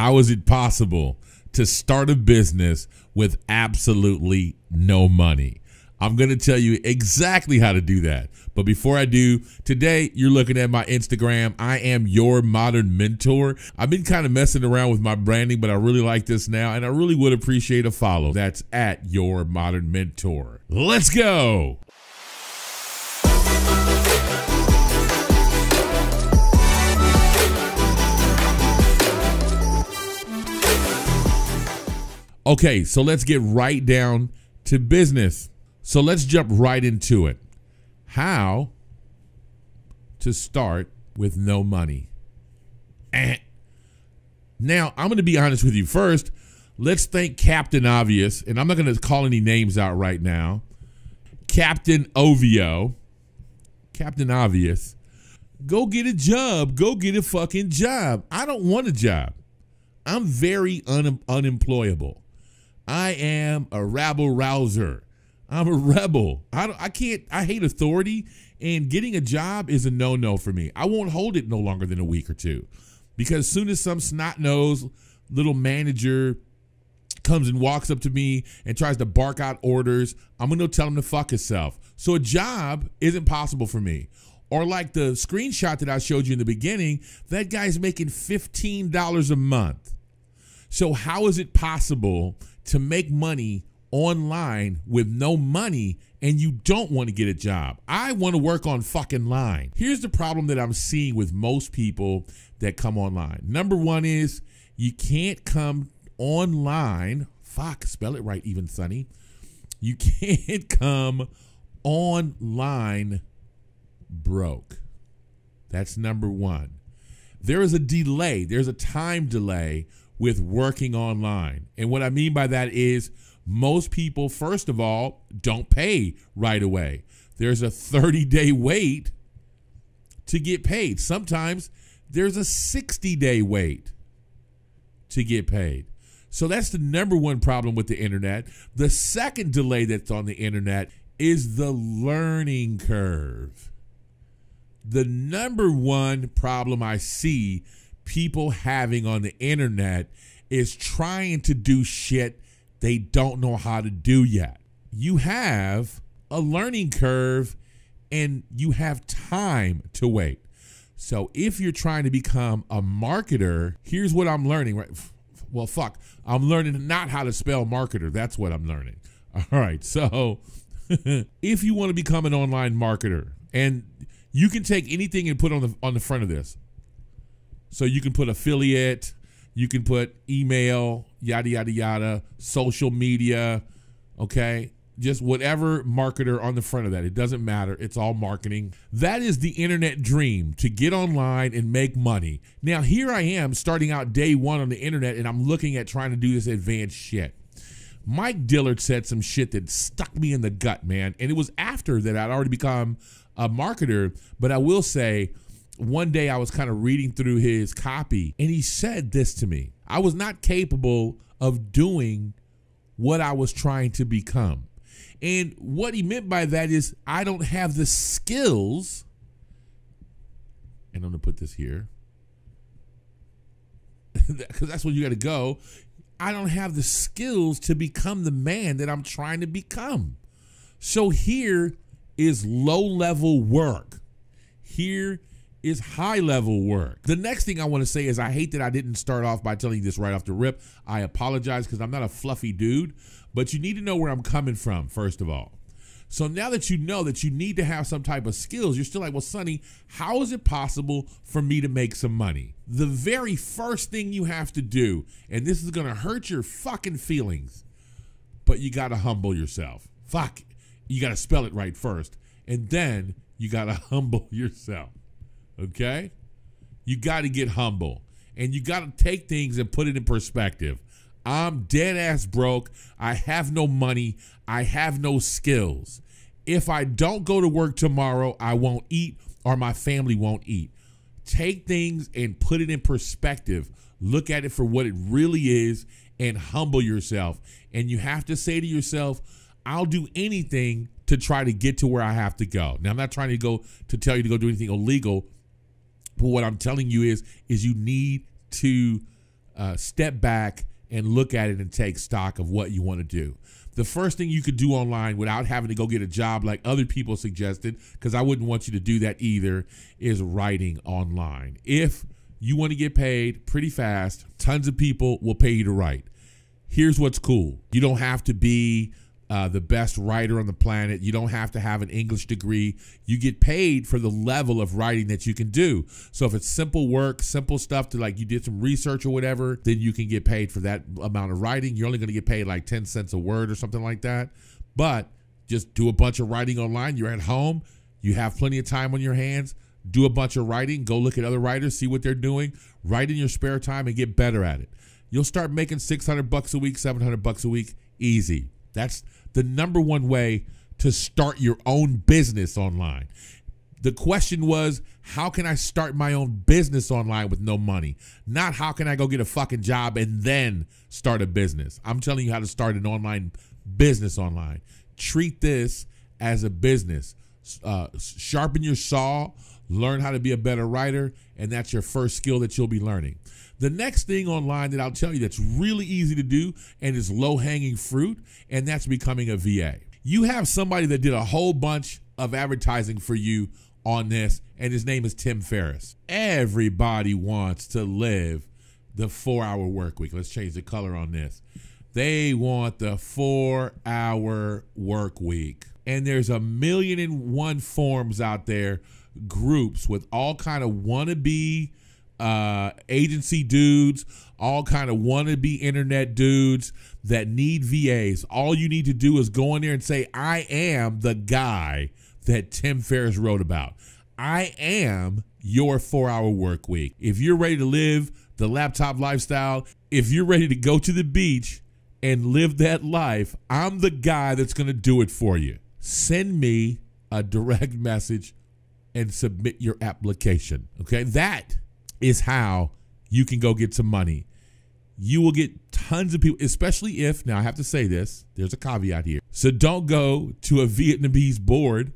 How is it possible to start a business with absolutely no money? I'm going to tell you exactly how to do that. But before I do, today you're looking at my Instagram. I am your modern mentor. I've been kind of messing around with my branding, but I really like this now, and I really would appreciate a follow. That's at your modern mentor. Let's go. Okay, so let's get right down to business. So let's jump right into it. How to start with no money. Eh. Now, I'm going to be honest with you first. Let's thank Captain Obvious, and I'm not going to call any names out right now. Captain Ovio, Captain Obvious, go get a job. Go get a fucking job. I don't want a job. I'm very un unemployable. I am a rabble rouser. I'm a rebel. I, don't, I can't, I hate authority, and getting a job is a no no for me. I won't hold it no longer than a week or two because soon as some snot nosed little manager comes and walks up to me and tries to bark out orders, I'm gonna tell him to fuck himself. So a job isn't possible for me. Or like the screenshot that I showed you in the beginning, that guy's making $15 a month. So how is it possible to make money online with no money and you don't want to get a job. I want to work on fucking line. Here's the problem that I'm seeing with most people that come online. Number one is you can't come online. Fuck, spell it right, even Sonny. You can't come online broke. That's number one. There is a delay, there's a time delay with working online. And what I mean by that is most people, first of all, don't pay right away. There's a 30 day wait to get paid. Sometimes there's a 60 day wait to get paid. So that's the number one problem with the internet. The second delay that's on the internet is the learning curve. The number one problem I see people having on the internet is trying to do shit they don't know how to do yet. You have a learning curve and you have time to wait. So if you're trying to become a marketer, here's what I'm learning right well fuck, I'm learning not how to spell marketer. That's what I'm learning. All right. So if you want to become an online marketer and you can take anything and put on the on the front of this. So you can put affiliate, you can put email, yada, yada, yada, social media, okay? Just whatever marketer on the front of that. It doesn't matter. It's all marketing. That is the internet dream to get online and make money. Now, here I am starting out day one on the internet and I'm looking at trying to do this advanced shit. Mike Dillard said some shit that stuck me in the gut, man. And it was after that I'd already become a marketer. But I will say, one day I was kind of reading through his copy and he said this to me I was not capable of doing what I was trying to become. And what he meant by that is, I don't have the skills. And I'm going to put this here because that's where you got to go. I don't have the skills to become the man that I'm trying to become. So here is low level work. Here is high level work. The next thing I want to say is I hate that I didn't start off by telling you this right off the rip. I apologize because I'm not a fluffy dude, but you need to know where I'm coming from, first of all. So now that you know that you need to have some type of skills, you're still like, well, Sonny, how is it possible for me to make some money? The very first thing you have to do, and this is gonna hurt your fucking feelings, but you gotta humble yourself. Fuck, you gotta spell it right first, and then you gotta humble yourself. Okay? You got to get humble and you got to take things and put it in perspective. I'm dead ass broke. I have no money. I have no skills. If I don't go to work tomorrow, I won't eat or my family won't eat. Take things and put it in perspective. Look at it for what it really is and humble yourself. And you have to say to yourself, I'll do anything to try to get to where I have to go. Now, I'm not trying to go to tell you to go do anything illegal but what I'm telling you is, is you need to uh, step back and look at it and take stock of what you want to do. The first thing you could do online without having to go get a job like other people suggested, because I wouldn't want you to do that either, is writing online. If you want to get paid pretty fast, tons of people will pay you to write. Here's what's cool you don't have to be uh, the best writer on the planet. You don't have to have an English degree. You get paid for the level of writing that you can do. So if it's simple work, simple stuff to like you did some research or whatever, then you can get paid for that amount of writing. You're only going to get paid like 10 cents a word or something like that. But just do a bunch of writing online. You're at home, you have plenty of time on your hands. Do a bunch of writing, go look at other writers, see what they're doing, write in your spare time and get better at it. You'll start making 600 bucks a week, 700 bucks a week easy. That's the number one way to start your own business online. The question was, how can I start my own business online with no money? Not how can I go get a fucking job and then start a business. I'm telling you how to start an online business online. Treat this as a business. Uh, sharpen your saw, learn how to be a better writer, and that's your first skill that you'll be learning. The next thing online that I'll tell you that's really easy to do and is low hanging fruit, and that's becoming a VA. You have somebody that did a whole bunch of advertising for you on this, and his name is Tim Ferriss. Everybody wants to live the four hour work week. Let's change the color on this. They want the four hour work week. And there's a million and one forms out there, groups with all kind of wannabe uh, agency dudes, all kind of wannabe internet dudes that need VAs. All you need to do is go in there and say, I am the guy that Tim Ferriss wrote about. I am your four hour work week. If you're ready to live the laptop lifestyle, if you're ready to go to the beach and live that life, I'm the guy that's going to do it for you. Send me a direct message and submit your application. Okay, that is how you can go get some money. You will get tons of people, especially if, now I have to say this, there's a caveat here. So don't go to a Vietnamese board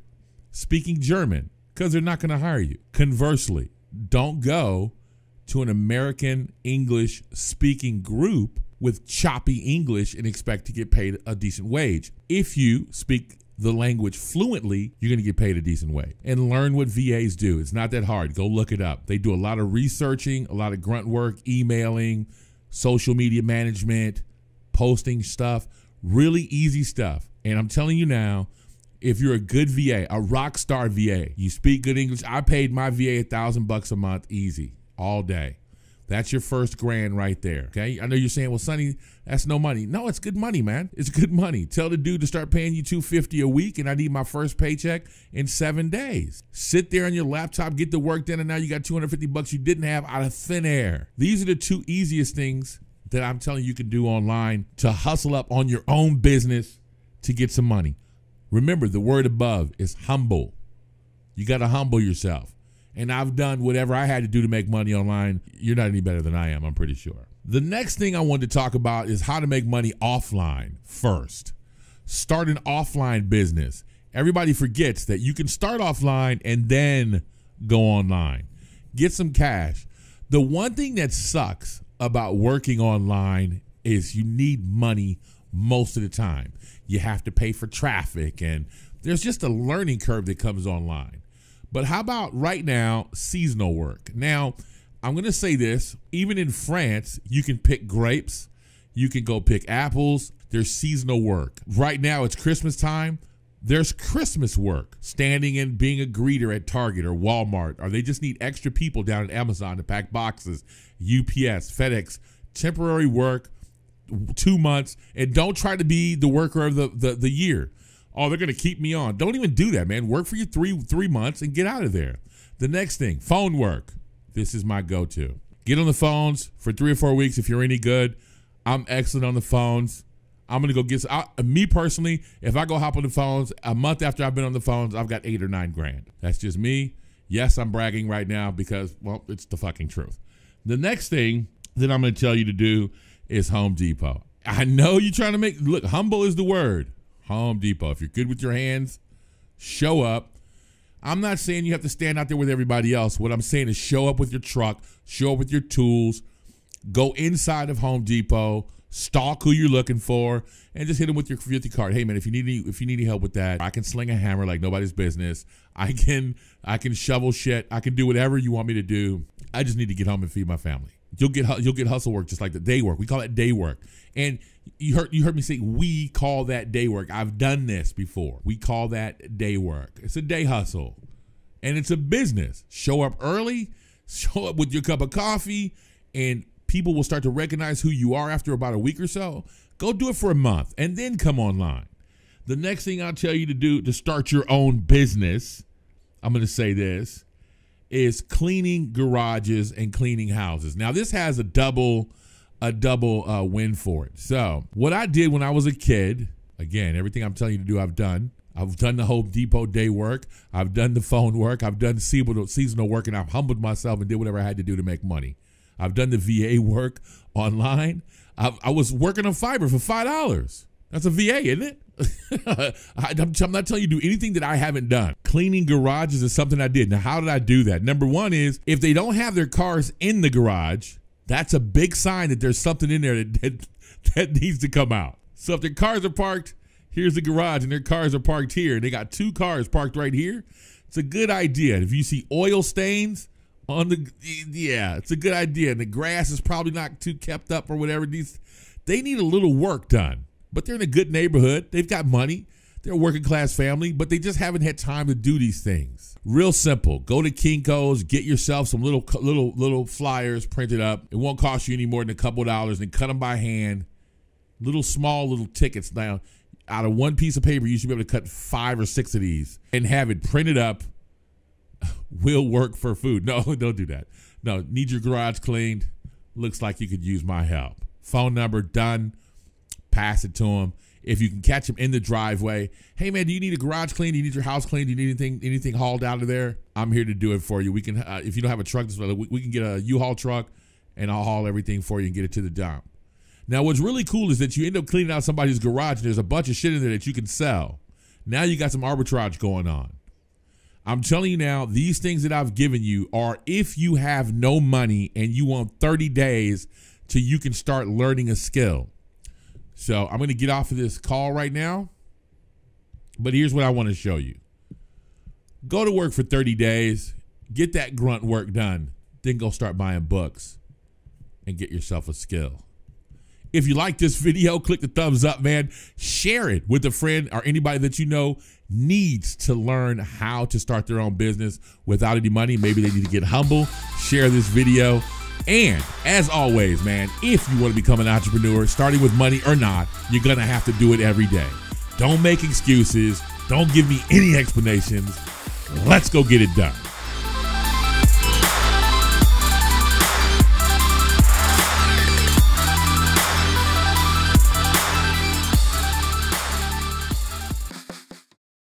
speaking German because they're not going to hire you. Conversely, don't go to an American English speaking group with choppy English and expect to get paid a decent wage. If you speak the language fluently, you're going to get paid a decent way. And learn what VAs do. It's not that hard. Go look it up. They do a lot of researching, a lot of grunt work, emailing, social media management, posting stuff. Really easy stuff. And I'm telling you now, if you're a good VA, a rock star VA, you speak good English. I paid my VA a thousand bucks a month easy all day. That's your first grand right there. Okay. I know you're saying, well, Sonny, that's no money. No, it's good money, man. It's good money. Tell the dude to start paying you 250 a week and I need my first paycheck in seven days. Sit there on your laptop, get the work done, and now you got 250 bucks you didn't have out of thin air. These are the two easiest things that I'm telling you, can do online to hustle up on your own business to get some money. Remember, the word above is humble. You got to humble yourself and I've done whatever I had to do to make money online. You're not any better than I am, I'm pretty sure. The next thing I wanted to talk about is how to make money offline first. Start an offline business. Everybody forgets that you can start offline and then go online. Get some cash. The one thing that sucks about working online is you need money most of the time. You have to pay for traffic, and there's just a learning curve that comes online. But how about right now, seasonal work? Now, I'm going to say this even in France, you can pick grapes, you can go pick apples. There's seasonal work. Right now, it's Christmas time. There's Christmas work, standing and being a greeter at Target or Walmart, or they just need extra people down at Amazon to pack boxes, UPS, FedEx, temporary work, two months, and don't try to be the worker of the, the, the year oh, they're going to keep me on. Don't even do that, man. Work for you three three months and get out of there. The next thing, phone work. This is my go-to. Get on the phones for three or four weeks if you're any good. I'm excellent on the phones. I'm gonna go get I, me personally. If I go hop on the phones a month after I've been on the phones, I've got eight or nine grand. That's just me. Yes, I'm bragging right now because well, it's the fucking truth. The next thing that I'm gonna tell you to do is Home Depot. I know you're trying to make look humble is the word. Home Depot. If you're good with your hands, show up. I'm not saying you have to stand out there with everybody else. What I'm saying is show up with your truck, show up with your tools, go inside of Home Depot, stalk who you're looking for, and just hit them with your 50 card. Hey man, if you need any if you need any help with that, I can sling a hammer like nobody's business. I can I can shovel shit. I can do whatever you want me to do. I just need to get home and feed my family. You'll get you'll get hustle work just like the day work. We call it day work. And you heard you heard me say we call that day work. I've done this before. We call that day work. It's a day hustle. And it's a business. Show up early, show up with your cup of coffee, and people will start to recognize who you are after about a week or so. Go do it for a month and then come online. The next thing I'll tell you to do to start your own business, I'm going to say this, is cleaning garages and cleaning houses. Now, this has a double a double uh, win for it. So, what I did when I was a kid, again, everything I'm telling you to do, I've done. I've done the Home Depot day work. I've done the phone work. I've done seasonal work, and I've humbled myself and did whatever I had to do to make money. I've done the VA work online. I've, i was working on fiber for five dollars. That's a VA, isn't it? I, am not telling you do anything that I haven't done. Cleaning garages is something I did. Now, how did I do that? Number one is if they don't have their cars in the garage, that's a big sign that there's something in there that, that, that needs to come out. So if their cars are parked, here's the garage, and their cars are parked here. They got two cars parked right here. It's a good idea. If you see oil stains on the, yeah, it's a good idea. And the grass is probably not too kept up or whatever. These, they need a little work done, but they're in a good neighborhood. They've got money. They're a working class family, but they just haven't had time to do these things. Real simple. Go to Kinko's, get yourself some little little little flyers printed up. It won't cost you any more than a couple dollars, and cut them by hand. Little small little tickets. Now, out of one piece of paper, you should be able to cut five or six of these and have it printed up. Will work for food. No, don't do that. No, need your garage cleaned. Looks like you could use my help. Phone number done. Pass it to them if you can catch him in the driveway, hey man, do you need a garage clean? Do you need your house clean? Do you need anything anything hauled out of there? I'm here to do it for you. We can uh, if you don't have a truck, we, we can get a U-Haul truck, and I'll haul everything for you and get it to the dump. Now, what's really cool is that you end up cleaning out somebody's garage, and there's a bunch of shit in there that you can sell. Now you got some arbitrage going on. I'm telling you now, these things that I've given you are if you have no money and you want 30 days till you can start learning a skill. So I'm going to get off of this call right now. But here's what I want to show you go to work for 30 days, get that grunt work done, then go start buying books and get yourself a skill. If you like this video, click the thumbs up, man. Share it with a friend or anybody that you know needs to learn how to start their own business without any money. Maybe they need to get humble. Share this video. And as always, man, if you want to become an entrepreneur, starting with money or not, you're going to have to do it every day. Don't make excuses. Don't give me any explanations. Let's go get it done.